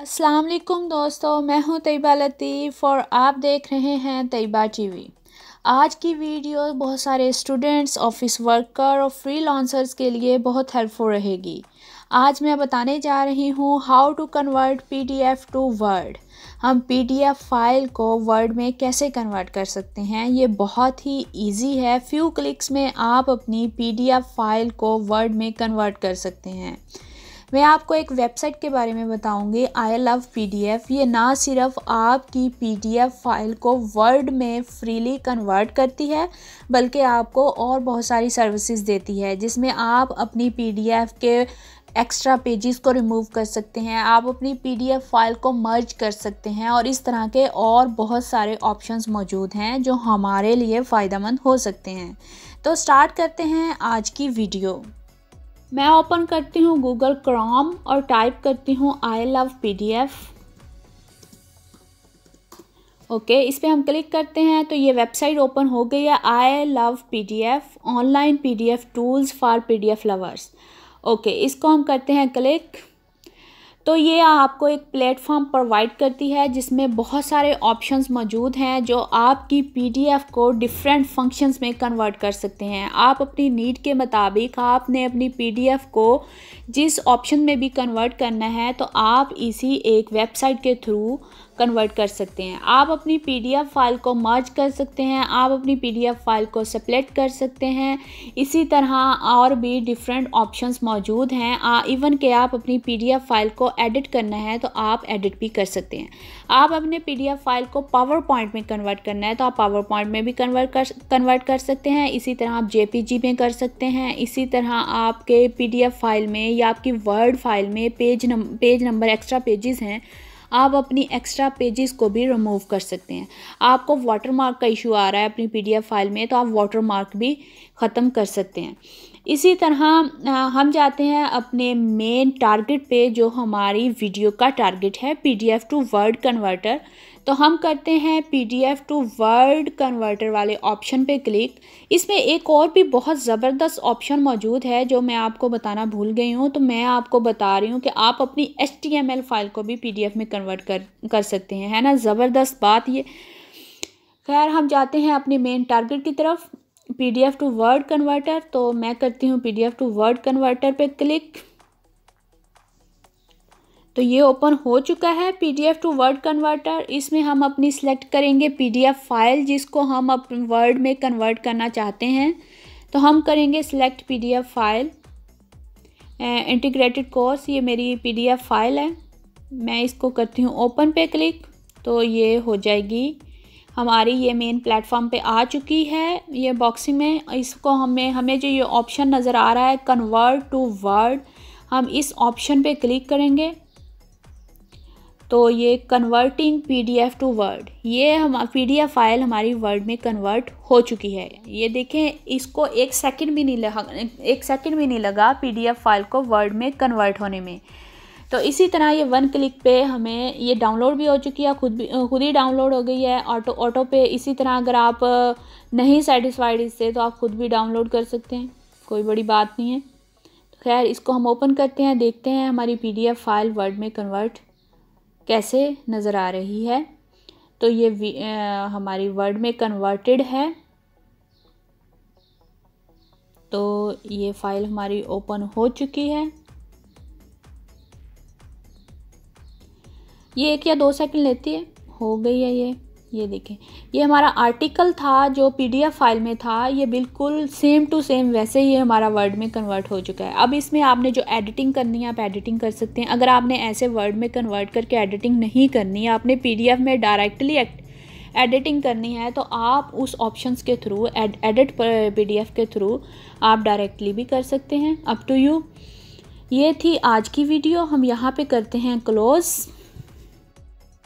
अस्सलाम वालेकुम दोस्तों मैं हूं तैयबा लतीफ़ और आप देख रहे हैं तैयबा टीवी आज की वीडियो बहुत सारे स्टूडेंट्स ऑफिस वर्कर और फ्रीलांसर्स के लिए बहुत हेल्पफुल रहेगी आज मैं बताने जा रही हूँ how to convert PDF to word हम पीडीएफ फाइल को वर्ड में कैसे कन्वर्ट कर सकते हैं ये बहुत ही इजी है फ्यू क्लिक्स में आप अपनी पीडीएफ फाइल को वर्ड में कन्वर्ट कर सकते हैं मैं आपको एक वेबसाइट के बारे में बताऊंगी आई लव पीडीएफ ये ना सिर्फ आपकी पीडीएफ फाइल को वर्ड में फ्रीली कन्वर्ट करती है बल्कि आपको और बहुत सारी सर्विसेज देती है जिसमें आप अपनी पीडीएफ के एक्स्ट्रा पेजेस को रिमूव कर सकते हैं आप अपनी पीडीएफ फाइल को मर्ज कर सकते हैं और इस तरह के और बहुत सारे ऑप्शंस मौजूद हैं जो हमारे लिए फ़ायदेमंद हो सकते हैं तो स्टार्ट करते हैं आज की वीडियो मैं ओपन करती हूँ गूगल क्रोम और टाइप करती हूँ आई लव पीडीएफ ओके इस पर हम क्लिक करते हैं तो ये वेबसाइट ओपन हो गई है I love PDF online PDF tools for PDF lovers okay इसको हम करते हैं क्लिक तो ये आपको एक प्लेटफॉर्म प्रोवाइड करती है जिसमें बहुत सारे ऑप्शंस मौजूद हैं जो आपकी पीडीएफ को डिफरेंट फंक्शंस में कन्वर्ट कर सकते हैं आप अपनी नीड के मुताबिक आपने अपनी पीडीएफ को जिस ऑप्शन में भी कन्वर्ट करना है तो आप इसी एक वेबसाइट के थ्रू कन्वर्ट कर सकते हैं आप अपनी पीडीएफ फाइल को मर्ज कर सकते हैं आप अपनी पीडीएफ फाइल को सेलेक्ट कर सकते हैं इसी तरह और भी डिफरेंट ऑप्शंस मौजूद हैं इवन के आप अपनी पीडीएफ फाइल को एडिट करना है तो आप एडिट भी कर सकते हैं आप अपने पी फाइल को पावर पॉइंट में कन्वर्ट करना है तो आप पावर पॉइंट में भी कन्वर्ट कर कन्वर्ट कर सकते हैं इसी तरह आप जे में कर सकते हैं इसी तरह आपके पी फाइल में या आपकी वर्ड फाइल में page num page number extra pages हैं आप अपनी एक्स्ट्रा पेजेस को भी रिमूव कर सकते हैं आपको वाटर मार्क का इशू आ रहा है अपनी पीडीएफ फाइल में तो आप वाटर मार्क भी ख़त्म कर सकते हैं इसी तरह हम जाते हैं अपने मेन टारगेट पे जो हमारी वीडियो का टारगेट है पीडीएफ टू वर्ड कन्वर्टर तो हम करते हैं पीडीएफ टू वर्ड कन्वर्टर वाले ऑप्शन पे क्लिक इसमें एक और भी बहुत ज़बरदस्त ऑप्शन मौजूद है जो मैं आपको बताना भूल गई हूँ तो मैं आपको बता रही हूँ कि आप अपनी एच फाइल को भी पी में कन्वर्ट कर कर सकते हैं है ना ज़बरदस्त बात ये खैर हम जाते हैं अपने मेन टारगेट की तरफ पीडीएफ टू वर्ड कन्वर्टर तो मैं करती हूँ पीडीएफ टू वर्ड कन्वर्टर पे क्लिक तो ये ओपन हो चुका है पीडीएफ टू वर्ड कन्वर्टर इसमें हम अपनी सिलेक्ट करेंगे पीडीएफ फाइल जिसको हम अपने वर्ड में कन्वर्ट करना चाहते हैं तो हम करेंगे select PDF file integrated course ये मेरी पीडीएफ फाइल है मैं इसको करती हूँ ओपन पे क्लिक तो ये हो जाएगी हमारी ये मेन प्लेटफॉर्म पे आ चुकी है ये बॉक्सिंग में इसको हमें हमें जो ये ऑप्शन नज़र आ रहा है कन्वर्ट टू वर्ड हम इस ऑप्शन पे क्लिक करेंगे तो ये कन्वर्टिंग पीडीएफ टू वर्ड ये हम पीडीएफ फाइल हमारी वर्ड में कन्वर्ट हो चुकी है ये देखें इसको एक सेकंड भी नहीं लगा एक सेकंड भी नहीं लगा पीडीएफ फाइल को वर्ड में कन्वर्ट होने में तो इसी तरह ये वन क्लिक पे हमें ये डाउनलोड भी हो चुकी है खुद भी खुद ही डाउनलोड हो गई है ऑटो ऑटो पे इसी तरह अगर आप नहीं सेटिस्फाइड इससे तो आप खुद भी डाउनलोड कर सकते हैं कोई बड़ी बात नहीं है तो खैर इसको हम ओपन करते हैं देखते हैं हमारी पी फाइल वर्ड में कन्वर्ट कैसे नज़र आ रही है तो ये आ, हमारी वर्ड में कन्वर्टेड है तो ये फ़ाइल हमारी ओपन हो चुकी है ये एक या दो सेकंड लेती है हो गई है ये ये देखें ये हमारा आर्टिकल था जो पीडीएफ फाइल में था ये बिल्कुल सेम टू सेम वैसे ही हमारा वर्ड में कन्वर्ट हो चुका है अब इसमें आपने जो एडिटिंग करनी है आप एडिटिंग कर सकते हैं अगर आपने ऐसे वर्ड में कन्वर्ट करके एडिटिंग नहीं करनी है आपने पीडीएफ में डायरेक्टली एडिटिंग करनी है तो आप उस ऑप्शंस के थ्रू एडिट पी के थ्रू आप डायरेक्टली भी कर सकते हैं अप टू यू ये थी आज की वीडियो हम यहाँ पर करते हैं क्लोज़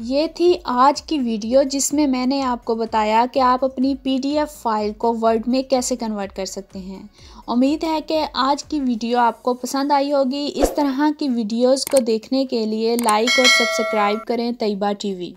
ये थी आज की वीडियो जिसमें मैंने आपको बताया कि आप अपनी पीडीएफ फाइल को वर्ड में कैसे कन्वर्ट कर सकते हैं उम्मीद है कि आज की वीडियो आपको पसंद आई होगी इस तरह की वीडियोस को देखने के लिए लाइक और सब्सक्राइब करें तैयबा टीवी